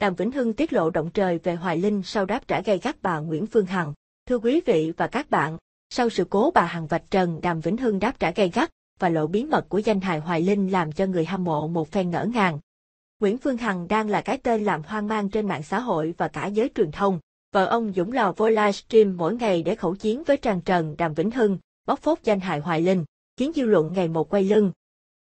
Đàm Vĩnh Hưng tiết lộ động trời về Hoài Linh sau đáp trả gay gắt bà Nguyễn Phương Hằng. Thưa quý vị và các bạn, sau sự cố bà Hằng vạch trần Đàm Vĩnh Hưng đáp trả gay gắt và lộ bí mật của danh hài Hoài Linh làm cho người hâm mộ một phen ngỡ ngàng. Nguyễn Phương Hằng đang là cái tên làm hoang mang trên mạng xã hội và cả giới truyền thông. Vợ ông Dũng Lò vô livestream mỗi ngày để khẩu chiến với Trang Trần Đàm Vĩnh Hưng, bóc phốt danh hài Hoài Linh, khiến dư luận ngày một quay lưng.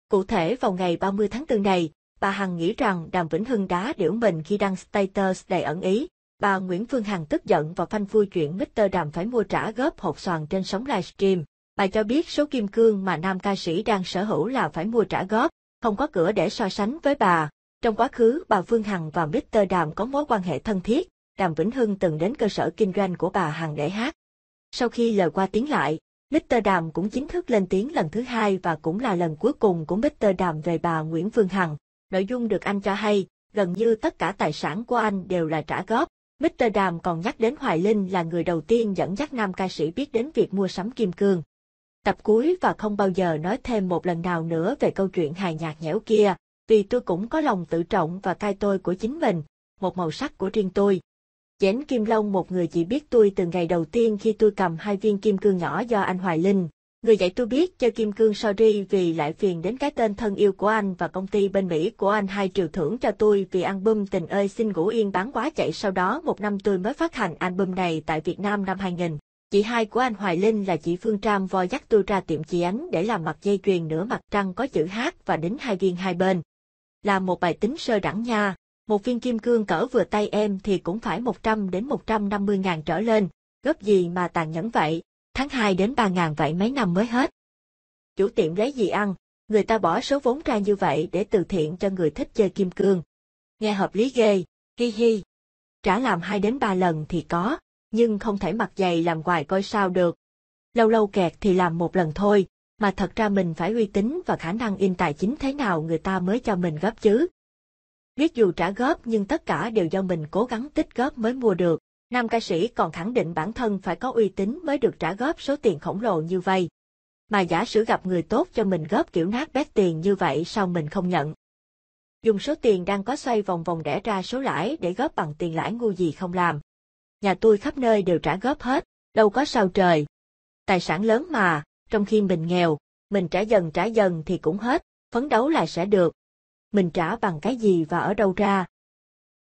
Cụ thể vào ngày 30 tháng 4 này, bà Hằng nghĩ rằng Đàm Vĩnh Hưng đá điểu mình khi đăng status đầy ẩn ý. Bà Nguyễn Phương Hằng tức giận và phanh phui chuyện Mr. Đàm phải mua trả góp hộp xoàn trên sóng livestream. Bà cho biết số kim cương mà nam ca sĩ đang sở hữu là phải mua trả góp, không có cửa để so sánh với bà. Trong quá khứ, bà Phương Hằng và Mr. Đàm có mối quan hệ thân thiết, Đàm Vĩnh Hưng từng đến cơ sở kinh doanh của bà Hằng để hát. Sau khi lời qua tiếng lại, Mr. Đàm cũng chính thức lên tiếng lần thứ hai và cũng là lần cuối cùng của Mr. Đàm về bà Nguyễn Phương Hằng. Nội dung được anh cho hay, gần như tất cả tài sản của anh đều là trả góp. Mr. Đàm còn nhắc đến Hoài Linh là người đầu tiên dẫn dắt nam ca sĩ biết đến việc mua sắm kim cương. Tập cuối và không bao giờ nói thêm một lần nào nữa về câu chuyện hài nhạt nhẽo kia, vì tôi cũng có lòng tự trọng và cai tôi của chính mình, một màu sắc của riêng tôi. Chén Kim Long một người chỉ biết tôi từ ngày đầu tiên khi tôi cầm hai viên kim cương nhỏ do anh Hoài Linh, Người dạy tôi biết cho Kim Cương sorry vì lại phiền đến cái tên thân yêu của anh và công ty bên Mỹ của anh hai triệu thưởng cho tôi vì album Tình ơi xin ngủ yên bán quá chạy sau đó một năm tôi mới phát hành album này tại Việt Nam năm 2000. Chị hai của anh Hoài Linh là chị Phương Tram voi dắt tôi ra tiệm chị ánh để làm mặt dây chuyền nửa mặt trăng có chữ hát và đính hai viên hai bên. Là một bài tính sơ đẳng nha, một viên kim cương cỡ vừa tay em thì cũng phải 100 đến 150 ngàn trở lên, gấp gì mà tàn nhẫn vậy tháng 2 đến 3 ngàn vậy mấy năm mới hết. Chủ tiệm lấy gì ăn, người ta bỏ số vốn ra như vậy để từ thiện cho người thích chơi kim cương. Nghe hợp lý ghê, hi hi. Trả làm 2 đến 3 lần thì có, nhưng không thể mặc giày làm hoài coi sao được. Lâu lâu kẹt thì làm một lần thôi, mà thật ra mình phải uy tín và khả năng in tài chính thế nào người ta mới cho mình góp chứ. Biết dù trả góp nhưng tất cả đều do mình cố gắng tích góp mới mua được. Nam ca sĩ còn khẳng định bản thân phải có uy tín mới được trả góp số tiền khổng lồ như vậy. Mà giả sử gặp người tốt cho mình góp kiểu nát bét tiền như vậy sao mình không nhận. Dùng số tiền đang có xoay vòng vòng đẻ ra số lãi để góp bằng tiền lãi ngu gì không làm. Nhà tôi khắp nơi đều trả góp hết, đâu có sao trời. Tài sản lớn mà, trong khi mình nghèo, mình trả dần trả dần thì cũng hết, phấn đấu là sẽ được. Mình trả bằng cái gì và ở đâu ra,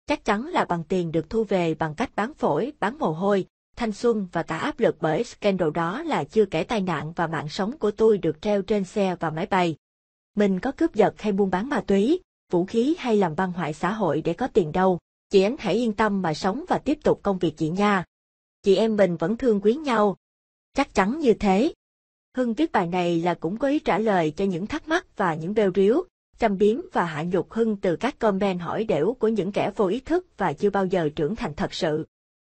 chắc chắn là bằng tiền được thu về bằng cách bán phổi, bán mồ hôi, thanh xuân và cả áp lực bởi scandal đó là chưa kể tai nạn và mạng sống của tôi được treo trên xe và máy bay. Mình có cướp giật hay buôn bán ma túy, vũ khí hay làm băng hoại xã hội để có tiền đâu, chị Ánh hãy yên tâm mà sống và tiếp tục công việc chị nha. Chị em mình vẫn thương quý nhau. Chắc chắn như thế. Hưng viết bài này là cũng có ý trả lời cho những thắc mắc và những bêu riếu châm biếm và hạ nhục Hưng từ các comment hỏi đểu của những kẻ vô ý thức và chưa bao giờ trưởng thành thật sự.